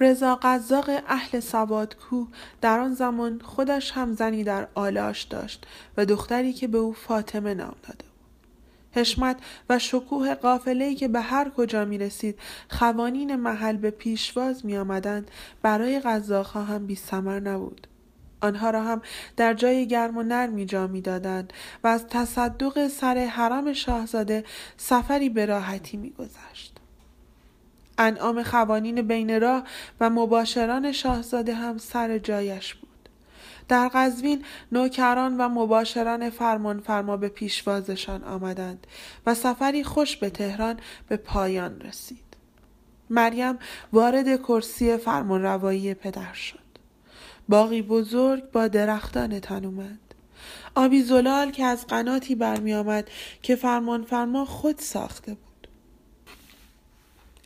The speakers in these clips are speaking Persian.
رضا قزاق اهل سوادکو در آن زمان خودش هم زنی در آلاش داشت و دختری که به او فاطمه نام داده بود حشمت و شکوه قافله‌ای که به هر کجا می رسید خوانین محل به پیشواز می آمدند برای قزاقها هم بی سمر نبود. آنها را هم در جای گرم و نرمی جا میدادند و از تصدق سر حرم شاهزاده سفری به راحتی میگذشت انعام خوانین بین راه و مباشران شاهزاده هم سر جایش بود. در قزوین نوکران و مباشران فرمان فرما به پیشوازشان آمدند و سفری خوش به تهران به پایان رسید. مریم وارد کرسی فرمانروایی پدر شد. باقی بزرگ با درختان تنومند آبی زلال که از قناتی برمی آمد که فرمان فرما خود ساخته بود.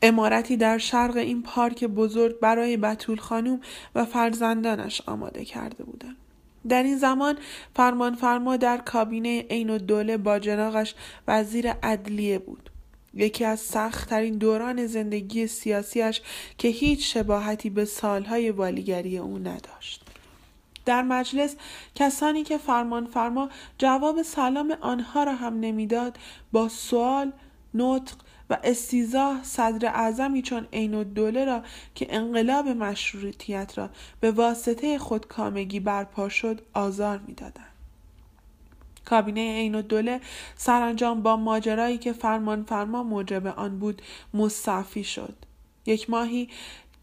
امارتی در شرق این پارک بزرگ برای بتول خانوم و فرزندانش آماده کرده بودند. در این زمان فرمان فرما در کابینه عین دوله با جناقش وزیر عدلیه بود. یکی از سختترین دوران زندگی سیاسیش که هیچ شباهتی به سالهای والیگری او نداشت. در مجلس کسانی که فرمان فرما جواب سلام آنها را هم نمیداد با سوال نطق و استیزاه صدر اعظمی چون عین الدوله را که انقلاب مشروطیت را به واسطه خودکامگی برپا شد آزار میدادند کابینه عین الدوله سرانجام با ماجرایی که فرمان فرما موجب آن بود مصفی شد یک ماهی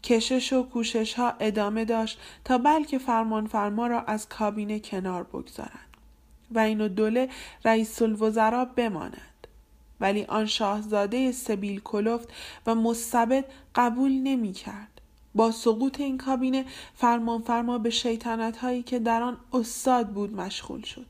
کشش و کوشش ها ادامه داشت تا بلکه فرمان فرما را از کابینه کنار بگذارند و این دوله رئیس الوزراء بماند ولی آن شاهزاده سبیل کلفت و مستبد قبول نمی کرد. با سقوط این کابینه فرمان فرما به شیطنت هایی که در آن استاد بود مشغول شد.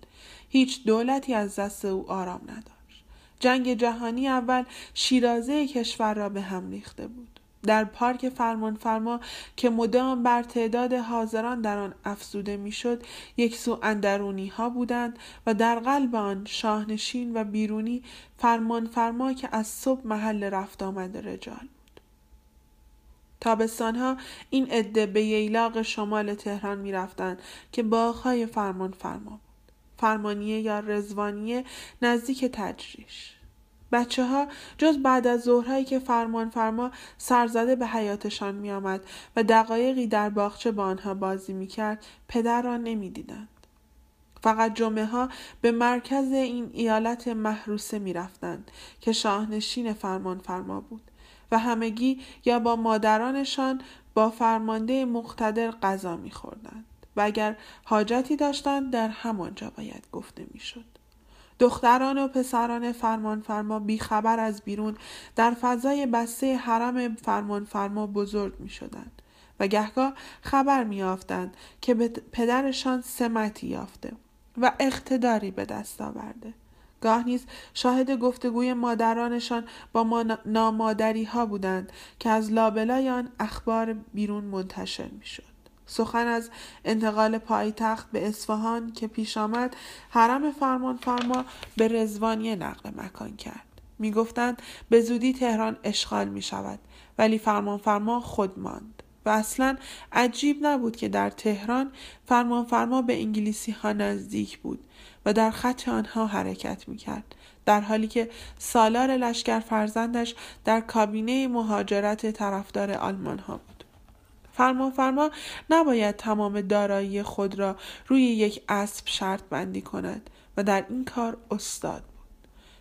هیچ دولتی از دست او آرام نداشت. جنگ جهانی اول شیرازه کشور را به هم ریخته بود. در پارک فرمانفرما که مدام بر تعداد حاضران در آن افزوده میشد یک سو اندرونی ها بودند و در قلب آن شاهنشین و بیرونی فرمانفرما که از صبح محل رفت آمد رجال بود تابستانها این عده به ییلاق شمال تهران می رفتند که باغهای فرمانفرما بود فرمانیه یا رزوانیه نزدیک تجریش بچه ها جز بعد از ظهرهایی که فرمان فرما سرزده به حیاتشان می آمد و دقایقی در باغچه با آنها بازی می کرد پدر را نمی دیدند. فقط جمعه ها به مرکز این ایالت محروسه می رفتند که شاهنشین فرمان فرما بود و همگی یا با مادرانشان با فرمانده مقتدر غذا می خوردند. و اگر حاجتی داشتند در همانجا باید گفته میشد. دختران و پسران فرمانفرما خبر از بیرون در فضای بسته حرم فرمانفرما بزرگ می شدند و گهگاه خبر می آفدن که به پدرشان سمتی یافته و اقتداری به دست آورده. گاه نیز شاهد گفتگوی مادرانشان با ما نامادری ها بودند که از لابلای آن اخبار بیرون منتشر می شد. سخن از انتقال پایتخت به اصفهان که پیش آمد حرم فرمان فرما به رزوانی نقل مکان کرد میگفتند به زودی تهران اشغال می شود ولی فرمان فرما خود ماند و اصلا عجیب نبود که در تهران فرمان فرما به انگلیسی ها نزدیک بود و در خط آنها حرکت می کرد در حالی که سالار لشکر فرزندش در کابینه مهاجرت طرفدار آلمان ها بود. فرمان فرما نباید تمام دارایی خود را روی یک اسب شرط بندی کند و در این کار استاد بود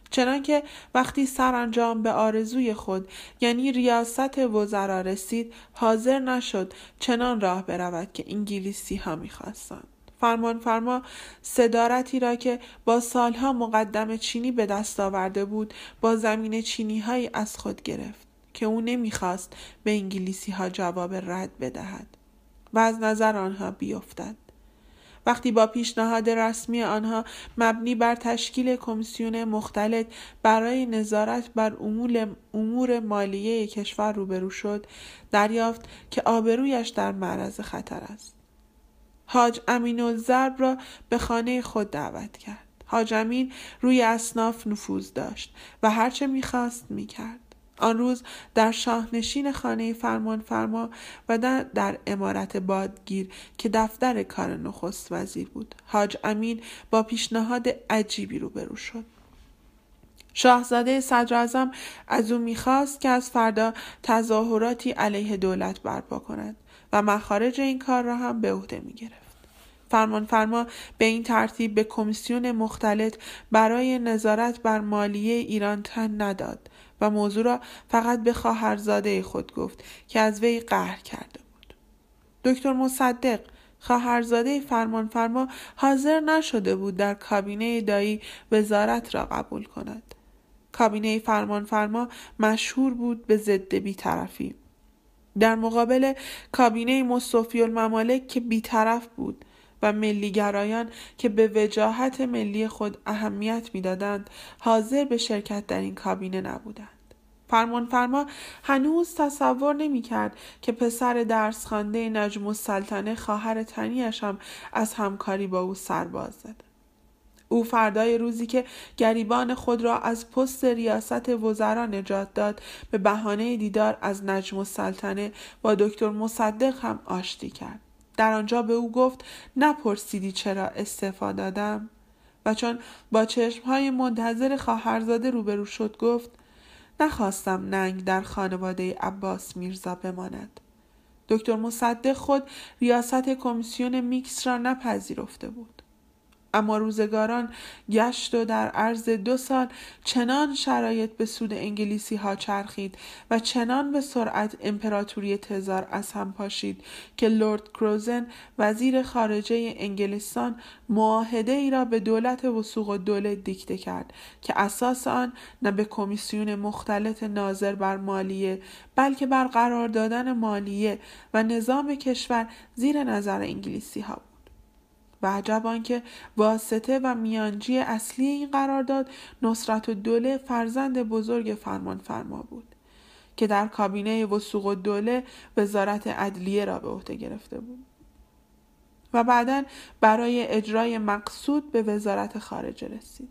چنانکه وقتی سرانجام به آرزوی خود یعنی ریاست وزرا رسید حاضر نشد چنان راه برود که انگلیسی ها میخواستند فرمان فرما صدارتی را که با سالها مقدم چینی به دست آورده بود با زمین چینی از خود گرفت که او نمیخواست به انگلیسی ها جواب رد بدهد و از نظر آنها بیفتد. وقتی با پیشنهاد رسمی آنها مبنی بر تشکیل کمیسیون مختلط برای نظارت بر امور مالیه کشور روبرو شد دریافت که آبرویش در معرض خطر است حاج امین الزرب را به خانه خود دعوت کرد حاج امین روی اصناف نفوذ داشت و هرچه میخواست میکرد آن روز در شاهنشین خانه فرمان فرما و در, در امارت بادگیر که دفتر کار نخست وزیر بود حاج امین با پیشنهاد عجیبی روبرو شد شاهزاده صدر از او میخواست که از فردا تظاهراتی علیه دولت برپا کند و مخارج این کار را هم به عهده میگرفت فرمان فرما به این ترتیب به کمیسیون مختلط برای نظارت بر مالیه ایران تن نداد و موضوع را فقط به خواهرزاده خود گفت که از وی قهر کرده بود دکتر مصدق خواهرزاده فرمانفرما حاضر نشده بود در کابینه دایی وزارت را قبول کند کابینه فرمانفرما مشهور بود به ضد بیطرفی در مقابل کابینه مصطفی الممالک که بیطرف بود و ملیگرایان که به وجاهت ملی خود اهمیت میدادند حاضر به شرکت در این کابینه نبودند فرمانفرما هنوز تصور نمیکرد که پسر درس خانده نجم السلطنه خواهر تنیش هم از همکاری با او سرباز زد او فردای روزی که گریبان خود را از پست ریاست وزرا نجات داد به بهانه دیدار از نجم السلطنه با دکتر مصدق هم آشتی کرد در آنجا به او گفت نپرسیدی چرا استعفا دادم و چون با چشمهای منتظر خواهرزاده روبرو شد گفت نخواستم ننگ در خانواده عباس میرزا بماند دکتر مصدق خود ریاست کمیسیون میکس را نپذیرفته بود اما روزگاران گشت و در عرض دو سال چنان شرایط به سود انگلیسی ها چرخید و چنان به سرعت امپراتوری تزار از هم پاشید که لورد کروزن وزیر خارجه انگلستان معاهده ای را به دولت وسوق و دولت دیکته کرد که اساس آن نه به کمیسیون مختلط ناظر بر مالیه بلکه بر قرار دادن مالیه و نظام کشور زیر نظر انگلیسی ها بود. و عجب آنکه واسطه و میانجی اصلی این قرارداد نصرت و دوله فرزند بزرگ فرمان فرما بود که در کابینه وسوق و دوله وزارت عدلیه را به عهده گرفته بود و بعدا برای اجرای مقصود به وزارت خارجه رسید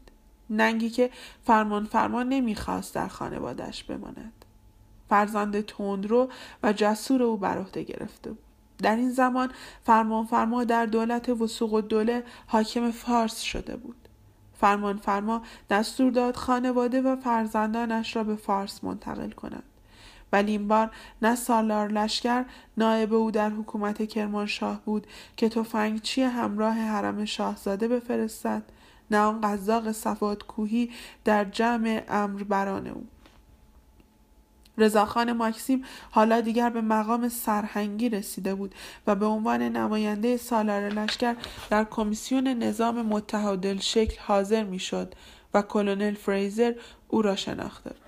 ننگی که فرمان فرمان نمیخواست در خانوادش بماند فرزند تندرو و جسور او بر عهده گرفته بود در این زمان فرمانفرما در دولت وسوق و دوله حاکم فارس شده بود. فرمانفرما دستور داد خانواده و فرزندانش را به فارس منتقل کند ولی این بار نه سالار لشکر نایب او در حکومت کرمانشاه بود که تفنگچی همراه حرم شاهزاده بفرستد نه آن قزاق صفات کوهی در جمع امر بران او رضاخان ماکسیم حالا دیگر به مقام سرهنگی رسیده بود و به عنوان نماینده سالار لشکر در کمیسیون نظام متحدل شکل حاضر میشد و کلونل فریزر او را شناخته بود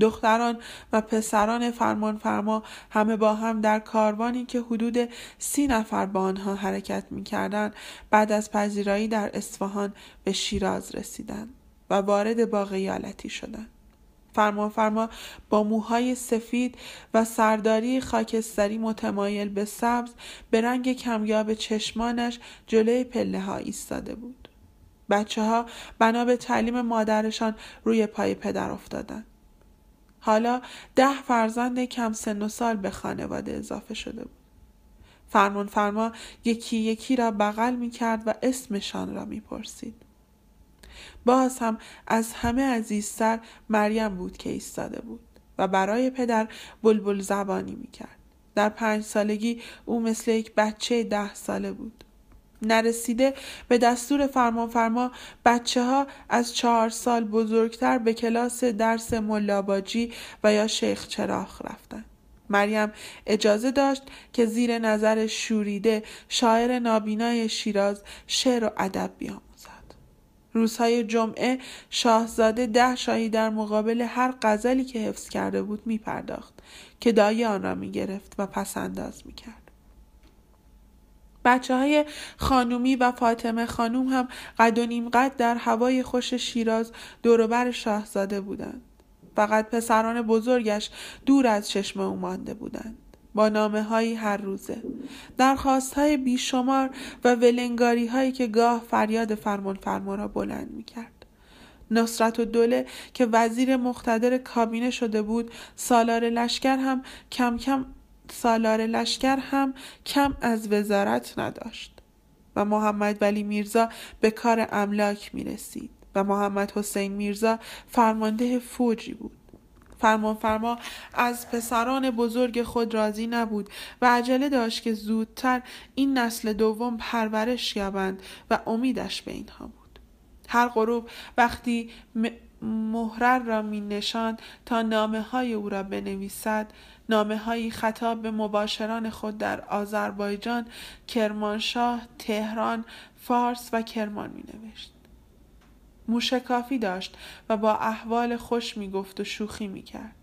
دختران و پسران فرما همه با هم در کاروانی که حدود سی نفر با آنها حرکت میکردند بعد از پذیرایی در اصفهان به شیراز رسیدند و وارد باقیالتی شدند فرما فرما با موهای سفید و سرداری خاکستری متمایل به سبز به رنگ کمیاب چشمانش جلوی پله ها ایستاده بود. بچه ها بنا به تعلیم مادرشان روی پای پدر افتادند. حالا ده فرزند کم سن و سال به خانواده اضافه شده بود. فرمان فرما یکی یکی را بغل می کرد و اسمشان را می پرسید. باز هم از همه عزیزتر مریم بود که ایستاده بود و برای پدر بلبل زبانی میکرد در پنج سالگی او مثل یک بچه ده ساله بود نرسیده به دستور فرمان فرما بچه ها از چهار سال بزرگتر به کلاس درس ملاباجی و یا شیخ چراخ رفتند. مریم اجازه داشت که زیر نظر شوریده شاعر نابینای شیراز شعر و ادب بیام روزهای جمعه شاهزاده ده شاهی در مقابل هر غزلی که حفظ کرده بود پرداخت که دایی آن را گرفت و می کرد. بچه های خانومی و فاطمه خانوم هم قد و نیم قد در هوای خوش شیراز دوروبر شاهزاده بودند. فقط پسران بزرگش دور از چشم او مانده بودند. با نامه هایی هر روزه درخواست های بیشمار و ولنگاری هایی که گاه فریاد فرمان فرما را بلند می کرد. نصرت و دوله که وزیر مختدر کابینه شده بود سالار لشکر هم کم کم سالار لشکر هم کم از وزارت نداشت و محمد ولی میرزا به کار املاک می رسید و محمد حسین میرزا فرمانده فوجی بود فرمان فرما از پسران بزرگ خود راضی نبود و عجله داشت که زودتر این نسل دوم پرورش یابند و امیدش به اینها بود هر غروب وقتی مهرر را می نشان تا نامه های او را بنویسد نامه هایی خطاب به مباشران خود در آذربایجان، کرمانشاه، تهران، فارس و کرمان می نوشت. موشکافی داشت و با احوال خوش میگفت و شوخی میکرد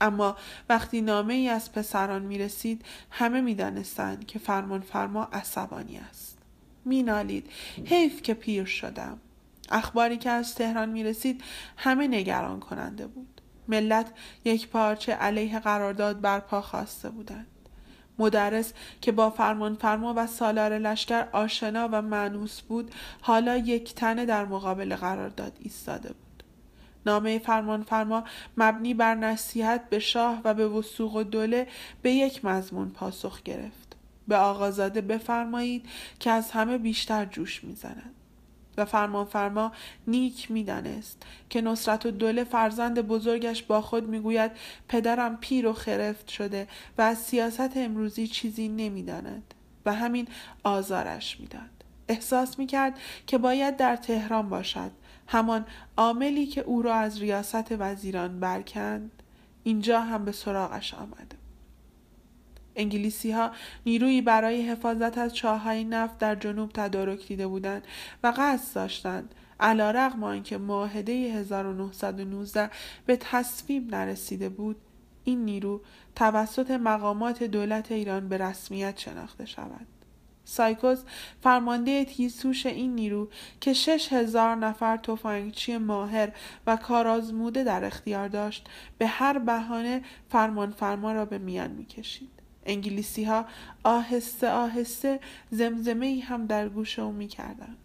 اما وقتی نامه ای از پسران می رسید همه می که فرمان فرما عصبانی است. مینالید، حیف که پیر شدم. اخباری که از تهران می رسید همه نگران کننده بود. ملت یک پارچه علیه قرارداد برپا خواسته بودند. مدرس که با فرمان فرما و سالار لشکر آشنا و معنوس بود حالا یک تنه در مقابل قرارداد ایستاده بود نامه فرمان فرما مبنی بر نصیحت به شاه و به وسوق و دوله به یک مضمون پاسخ گرفت به آقازاده بفرمایید که از همه بیشتر جوش میزند و فرما نیک میدانست که نصرت و دوله فرزند بزرگش با خود میگوید پدرم پیر و خرفت شده و از سیاست امروزی چیزی نمیداند و همین آزارش میداد احساس میکرد که باید در تهران باشد همان عاملی که او را از ریاست وزیران برکند اینجا هم به سراغش آمده انگلیسی ها نیرویی برای حفاظت از چاهای نفت در جنوب تدارک دیده بودند و قصد داشتند علیرغم آنکه معاهده 1919 به تصویب نرسیده بود این نیرو توسط مقامات دولت ایران به رسمیت شناخته شود سایکوس فرمانده تیسوش این نیرو که شش هزار نفر تفنگچی ماهر و کارآزموده در اختیار داشت به هر بهانه فرمان فرما را به میان میکشید انگلیسی ها آهسته آهسته زمزمه ای هم در گوش او می کردن.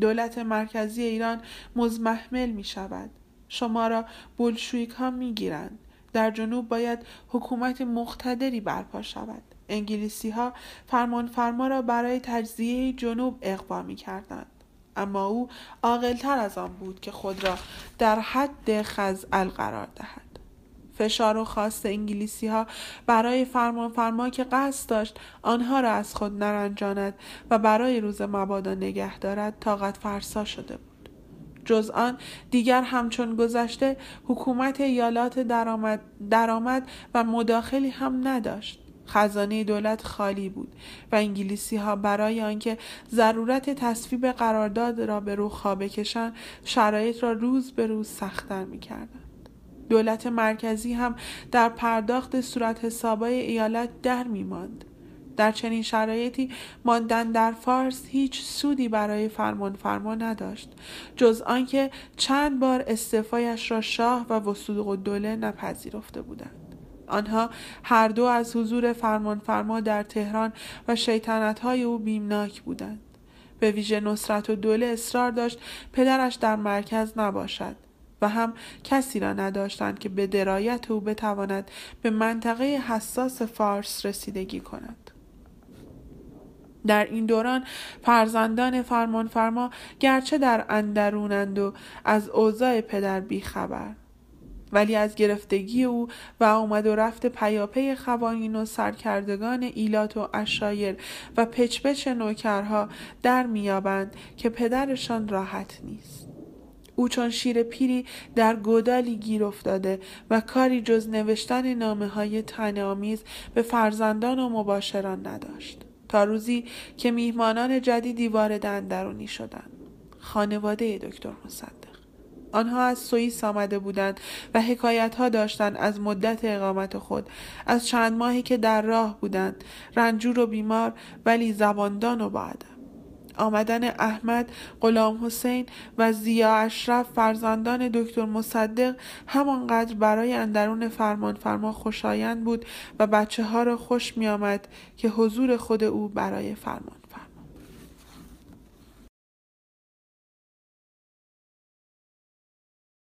دولت مرکزی ایران مزمحمل می شود. شما را بلشویک ها می گیرند. در جنوب باید حکومت مقتدری برپا شود. انگلیسی ها فرمان فرما را برای تجزیه جنوب اقوا می کردند. اما او عاقلتر از آن بود که خود را در حد خزعل قرار دهد. فشار و خواست انگلیسی ها برای فرما که قصد داشت آنها را از خود نرنجاند و برای روز مبادا نگه دارد طاقت فرسا شده بود. جز آن دیگر همچون گذشته حکومت ایالات درآمد درآمد و مداخلی هم نداشت خزانه دولت خالی بود و انگلیسی ها برای آنکه ضرورت تصویب قرارداد را به خاک بکشند شرایط را روز به روز سختتر میکردند دولت مرکزی هم در پرداخت صورت حسابای ایالت در ماند. در چنین شرایطی ماندن در فارس هیچ سودی برای فرمان فرما نداشت جز آنکه چند بار استعفایش را شاه و و دوله نپذیرفته بودند آنها هر دو از حضور فرمان فرما در تهران و شیطنت های او بیمناک بودند به ویژه نصرت و دوله اصرار داشت پدرش در مرکز نباشد و هم کسی را نداشتند که به درایت او بتواند به منطقه حساس فارس رسیدگی کند. در این دوران فرزندان فرمانفرما گرچه در اندرونند و از اوضاع پدر بیخبر ولی از گرفتگی او و آمد و رفت پیاپی خوانین و سرکردگان ایلات و اشایر و پچپچ نوکرها در میابند که پدرشان راحت نیست. او چون شیر پیری در گودالی گیر افتاده و کاری جز نوشتن نامه های تنامیز به فرزندان و مباشران نداشت. تا روزی که میهمانان جدیدی وارد اندرونی شدند. خانواده دکتر مصدق. آنها از سوئیس آمده بودند و ها داشتند از مدت اقامت خود از چند ماهی که در راه بودند رنجور و بیمار ولی زباندان و باعدم آمدن احمد غلام حسین و زیا اشرف فرزندان دکتر مصدق همانقدر برای اندرون فرمان فرما خوشایند بود و بچه ها را خوش می آمد که حضور خود او برای فرمان